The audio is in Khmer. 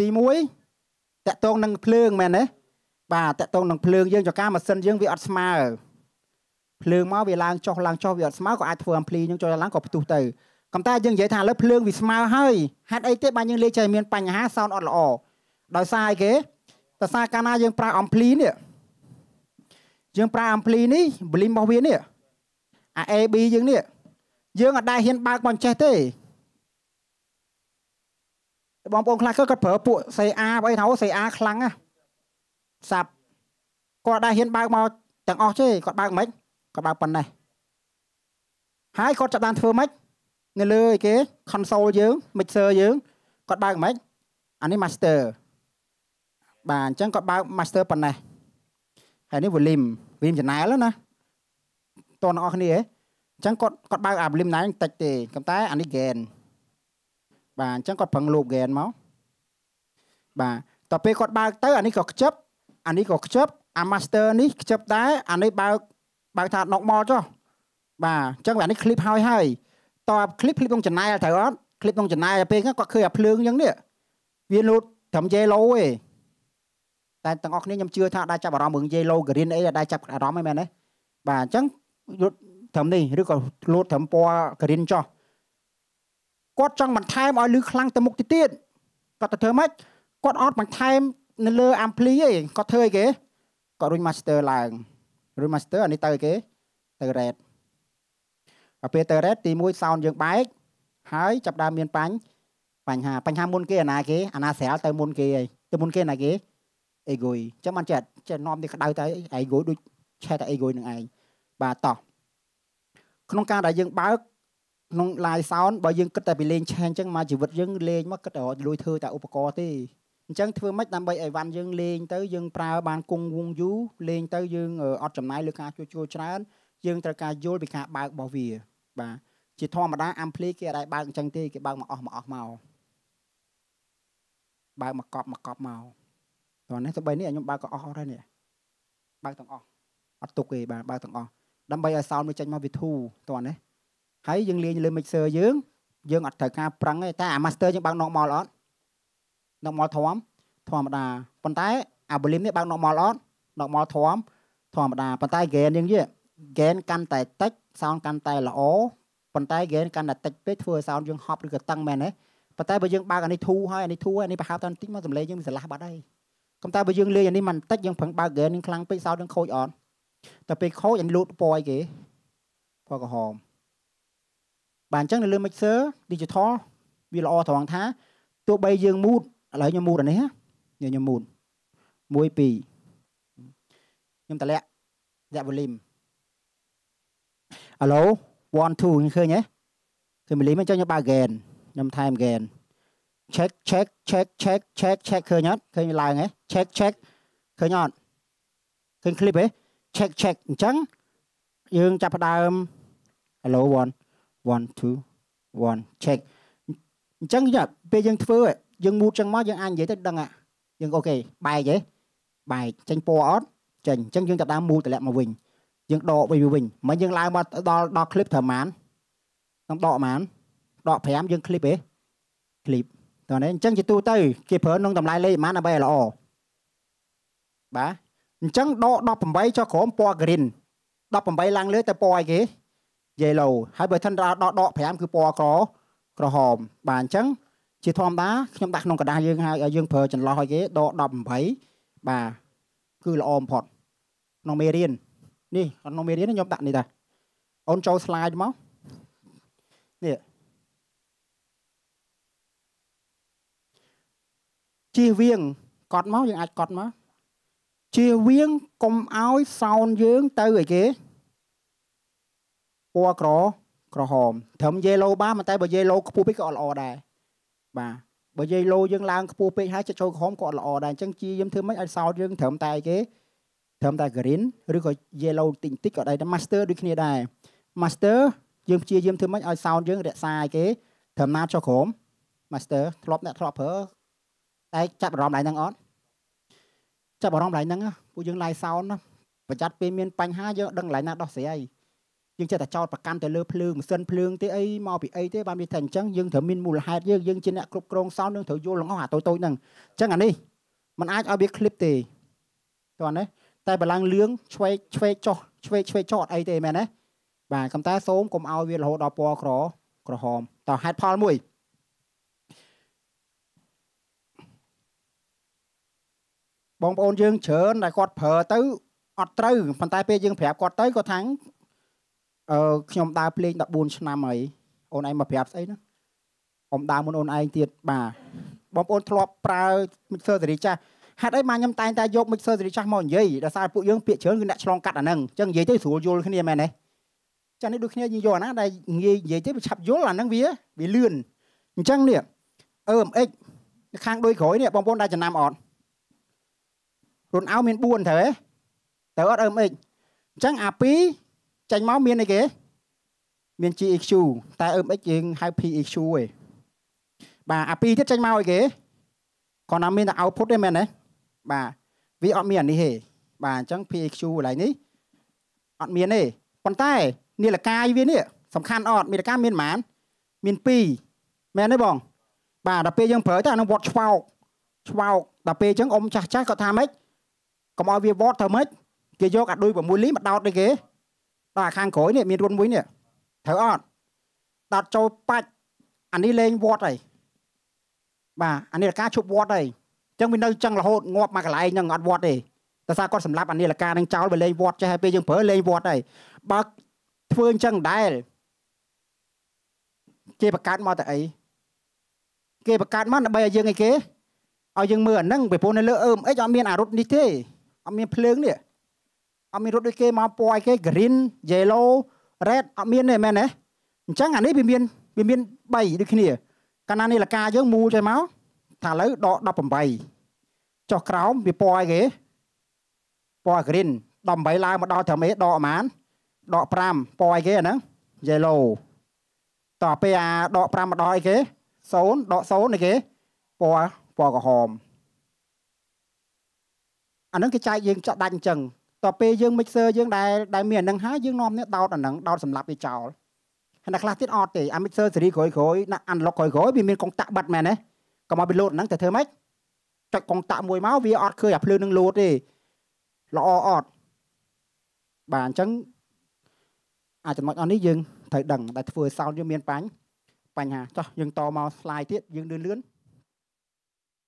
ទី1តកតងនឹងភ្លើងមែនទេបាទតកតងនឹងភ្លើងយើងចកាម៉ាស៊ីនយើងវាអត់ស្មើភ្លើងមកវាឡើងចុះឡើងចុះវាអត់ស្មើក៏អាចធ្វើអំភ្លីយើងចុះឡើងក៏ផ្ទុះទៅប៉ុន្តែយើងនិយាយថាឥឡូវភ្លើងវាស្មើហើយហេតុអីទេ បាទយើងលេចតែមានបញ្ហា sound អត់ល្អដោយសារអីគេដោយសារកាលណាយើងប្រើអំភ្លីនេះយើងប្រើអំភ្លីនេះ volume របស់វានេះអា AB យើងនេះយើងអត់ដែរហ៊ានបើកមិនចេះទេបងប្អូនខ្លះគាត់ប្រើពួកសេអាបើអីថាសេអាខ្លាំងណាសាប់គាត់ដែរហ៊ានបើកមកទាំងអស់ទេគាត់បើកមិនគាត់បើកប៉ុណ្ណេះហើយគាត់ចាប់បានធ្វើមិននៅលើអីគេ console យើង mixer យើងគាត់បើកមិនអានេះ master បាទអញ្ចឹងគាត់បើក master ប៉ុណ្ណេះហើយនេះ volume volume channel ណាតើអ្នកនរគ្នាអញ្ចឹងគាត់គាត់បើកអា volume ណាបន្តិចទេប៉ុន្តែអានេះ gain បាទអញ្ចឹងគាត់ប្រឹងលូបហ្គែនមកបាទតទៅពេលគាត់បើកទៅអានេះក៏ខ្ជិបអានេះក៏ខ្ជិបអា master នេះខ្ជិបដែរអានេះបើកបើកថា normal ចុះបាទអញ្ចឹងវានេះ clip ហើយហើយតប clip clip ក្នុង channel ត្រូវអត់ clip ក្នុង channel ទៅពេលគាត់ឃើញអាភ្លើងអញ្ចឹងនេះវាលូតត្រឹម yellow ទេតែទាំងអស់គ្នាខ្ញុំជឿថាដែរចាប់អារម្មណ៍រឿង yellow green អីដែរចាប់អារម្មណ៍ហ្នឹងមែនទេបាទអញ្ចឹងលូតត្រឹមនេះឬក៏លូតត្រឹមពណ៌ green ចុះគាត់ចង់បន្ថែមឲ្យលឺខ្លាំងទៅមុខទៅទៀតគាត់ទៅធ្វើម៉េចគាត់អត់បន្ថែមនៅលើ ampli ទេគាត់ធ្វើអីគេគាត់រុញ master ឡើងរុញ master អានេះទៅអីគេទៅ red ដល់ពេលទៅ red ទី1 sound យើងបែក ហើយចាប់ដើមមានបញ្បញ្ហា បញ្ហាមុនគេអាណាគេ អាណាស្រាលទៅមុនគេហើយទៅមុនគេណាគេ ego អញ្ចឹងមិនចេះចេះនាំនេះក្តៅទៅ ego ដូចឆេះតែ ego នឹងឯងបាទតោះក្នុងការដែលយើងបើកក្នុង live sound បើយើងគិតតែពីលេងឆេងអញ្ចឹងមកជីវិតយើងលេងមកគិតតែរត់លួយធ្វើតែឧបករណ៍ទេអញ្ចឹងធ្វើម៉េចដើម្បីឲ្យវ៉ាន់យើងលេងទៅយើងប្រើបានគង់វងយូរលេងទៅយើងអត់ចំណាយលើការជួសជុលច្រើនយើងត្រូវការយល់ពីការបើករបស់វាបាទជាធម្មតា ampli គេអត់ឲ្យបើកអញ្ចឹងទេគេបើកមកអស់មកអស់មកបើកមកកប់មកកប់មកតោះនេះទៅបីនេះខ្ញុំបើកក៏អស់អស់ដែរនេះបើកទាំងអស់អត់ទុកទេបាទបើកទាំងអស់ដើម្បីឲ្យសោនវាចេញមកវាធូរតោះនេះហើយយើងលេងលើ mixer យើង យើងអត់ត្រូវការប្រឹងទេតែអា master យើងបើក normal អត់ normal ធំធម្មតាប៉ុន្តែអា volume នេះបើក normal អត់ normal ធំធម្មតាប៉ុន្តែ gain យើងយី gain កាន់តែតិច sound កាន់តែល្អប៉ុន្តែ gain កាន់តែតិចពេកធ្វើឲ្យ sound យើងហប់ឬក៏តឹងមែនទេប៉ុន្តែបើយើងបើកអានេះធូរហើយអានេះធូរហើយអានេះប្រហែលតែបន្តិចមកសម្លេងយើងវាស្រឡះបាត់ហើយប៉ុន្តែបើយើងលេងអានេះមិនតិចយើងប្រឹងបើក gain នឹងខ្លាំងពេក sound យើងខូចអត់តែពេលខូចអានេះលូតពណ៌អីគេពណ៌ក្រហម bản chất là បាទអញ្ចឹងនៅលើ mixer digital វាល្អត្រង់ថាទោះបីយើង mood ឥឡូវខ្ញុំ mood អានេះខ្ញុំខ្ញុំ mood 1 2ខ្ញុំតម្លាក់ដាក់ volume ឥឡូវ1 2ខ្ញុំឃើញហ៎ឃើញ volume ba gen ខ្ញុំ time gen check check check check check check khơi khơi ឃើញអត់ឃើញឡើងហ៎ check check khơi khơi clip ấy check check dương អញ្ចឹងយើងចាប់ផ្ដើម hello one 1 2 1 check អញ្ចឹងយ៉ាពេលយើងធ្វើយើងមូតចឹងមកយើងអាចនិយាយទៅដឹងអាយើងអូខេបែកហ៎បែកចេញពណ៌អត់ចេញអញ្ចឹងយើងចាប់ដើមមូលតម្លាក់មកវិញយើងដកវិញវិញ មិនយើងឡើងមកដល់ដល់ clip ត្រឹមម៉ាននឹងដកម៉ានដក5យើង clip ហ៎ clip តោះនេះអញ្ចឹងជាទូទៅគេប្រើនឹងតម្លៃលេខម៉ានដើម្បីឲ្យល្អបាទអញ្ចឹងដក18ចុះក្រោមពណ៌ green 18ឡើងលើទៅពណ៌អីគេ yellow ហើយបើសិនដល់ដកដក5គឺពណ៌ក្រក្រហមបាទអញ្ចឹង ជាធម្មតាខ្ញុំដាក់ក្នុងกระดาษយើងហើយឲ្យយើងប្រើចន្លោះឲ្យគេដក18បាទគឺល្អបំផុតក្នុងមេរៀននេះក្នុងមេរៀនខ្ញុំដាក់នេះតាអូនចូល slide មកនេះជៀសវាងកត់មកយើងអាចកត់មកជៀសវាងកុំឲ្យ sound យើងទៅឲ្យគេពណ៌ក្រក្រហមត្រឹម yellow បានតែបើ yellow ខ្ពស់ពេកក៏អត់ល្អដែរបាទបើ yellow យើងឡើងខ្ពស់ពេកហើយចិត្តចូលក្រហមក៏អត់ល្អដែរអញ្ចឹងជាយើងធ្វើម៉េចឲ្យសោតយើងត្រឹមតែគេត្រឹមតែ green ឬក៏ yellow តិចតិចក៏ដែរតែ master ដូចគ្នាដែរ master យើងព្យាយាមធ្វើម៉េចឲ្យ sound យើងរក្សាឲ្យគេត្រឹមណាចុះក្រោម master ធ្លាប់អ្នកធ្លាប់ប្រើតែចាប់អារម្មណ៍ឡើងហ្នឹងអត់ចាប់អារម្មណ៍ឡើងហ្នឹងពួកយើង live sound ប្រយ័ត្នពេលមានបញ្ហាយើងដឹងឡើងណាដោះស្រាយយើងចេះតែចោតប្រកាន់ទៅលើភ្លើងម៉ាស៊ីនភ្លើងទេអីមកពីអីទេបានវាថាអញ្ចឹងយើងត្រូវមានមូលហេតុយើងយើងជាអ្នកគ្រប់គ្រងសោនយើងត្រូវយល់លងអស់អាតូចតូចហ្នឹងអញ្ចឹងអានេះมันអាចឲ្យវាឃ្លីបទេតោះណាតែបលាំងលឿងឆ្វេកឆ្វេកចុះឆ្វេកឆ្វេកចុះអត់អីទេមែនទេបាទប៉ុន្តែសូមកុំឲ្យវារហូតដល់ពណ៌ក្រក្រហមតោះហេតុផលមួយបងប្អូនយើងច្រើនដែលគាត់ប្រើទៅ អត់ត្រូវប៉ុន្តែពេលយើងប្រាប់គាត់ទៅគាត់ថាអឺខ្ញុំដើរភ្លេង14ឆ្នាំហើយអូនឯងមកប្រាប់ស្អីណាអមដើរមុនអូនឯងទៀតបាទបងប្អូនធ្លាប់ប្រើ mixer សេរីចាស់ហេតុអីមកខ្ញុំតែងតែយក mixer សេរីចាស់មកនិយាយដោយសារពួកយើងពាក្យច្រើនគឺអ្នកឆ្លងកាត់អាហ្នឹងអញ្ចឹងនិយាយទៅស្រួលយល់គ្នាមែនទេចានេះដូចគ្នាយើងយកអាណាដែលងាយនិយាយទៅវាឆាប់យល់អាហ្នឹងវាវាលឿនអញ្ចឹងនេះ EMX ខាងដូចក្រោយនេះបងប្អូនដែលចំណាំអត់រុនអៅមាន4ត្រូវទេត្រូវអត់ EMX អញ្ចឹងអា2ចេញមកមានអីគេមាន GEQ តែ EMX យើងហៅ PEQ ឯងបាទអាពីរទៀតចេញមកអីគេគាត់ណាមានតែ output ទេមែនទេបាទវាអត់មានអានេះទេបាទអញ្ចឹង PEQ កន្លែងនេះអត់មានទេប៉ុន្តែនីលកាយវានេះសំខាន់អត់នីលកាមានប៉ុន្មានមាន2មែនទេបង បាទដល់ពេលយើងប្រើទៅអានឹងវត្តឆ្វោកឆ្វោកដល់ពេលអញ្ចឹងអ៊ំចាស់ចាស់គាត់ថាម៉េចកុំឲ្យវាវត្តធ្វើម៉េចគេយកអាដូច6លីមកដោតដូចគេដល់ខាងក្រោយនេះមានរួនមួយនេះត្រូវអត់ដល់ចូលបាច់អានេះលេងវត្តហើយបាទអានេះការជប់វត្តហើយអញ្ចឹងវានៅចឹងរហូតងាប់មកកន្លែងហ្នឹងអត់វត្តទេតែសារគាត់សម្លាប់អានេះលការនឹងចោលវាលេងវត្តចេះហើយពេលយើងប្រើលេងវត្តហើយបើធ្វើអញ្ចឹងដែរគេបង្កើតមកតែអីគេបង្កើតមកដើម្បីឲ្យយើងអីគេឲ្យយើងមើលអាហ្នឹងពីព្រោះនៅលើអើមអិចអត់មានអារុតនេះទេអត់មានភ្លើងនេះអត់មានរត់ដូចគេមកពណ៌អីគេ green yellow red អត់មានទេមែនទេអញ្ចឹងអានេះវាមានវាមាន3ដូចគ្នាកាលណានេះលកាយើងមូលចេញមកថាឥឡូវដក18ចុះក្រោមវាពណ៌អីគេពណ៌ green 18ឡើងមកដល់ត្រឹមអីដកប្រហែលដក5ពណ៌អីគេអាហ្នឹង yellow តទៅពេលអាដក5មកដល់អីគេ0ដក0អីគេពណ៌ពណ៌ក្រហមអាហ្នឹងគេចែកយើងចាក់ដាច់អញ្ចឹងតទៅពេលយើង mixer យើងដែលដែលមានអានឹងហើយយើងនាំនេះដោតអានឹងដោតសម្រាប់វាចោលហើយតែខ្លះទៀតអត់ទេអា mixer សេរីក្រោយក្រោយដាក់ unlock ក្រោយក្រោយវាមានកុងតាក់បាត់មែនទេកុំឲ្យវាលោតអានឹងតែធ្វើម៉េចចុចកុងតាក់មួយមកវាអត់ឃើញអាភ្លើងនឹងលោតទេល្អអត់បាទអញ្ចឹងអាចចំណុចអស់នេះយើងត្រូវដឹងដែលធ្វើ sound យើងមានបញ្ហាបញ្ហាចុះយើងតមក slide ទៀតយើងលឿនលឿន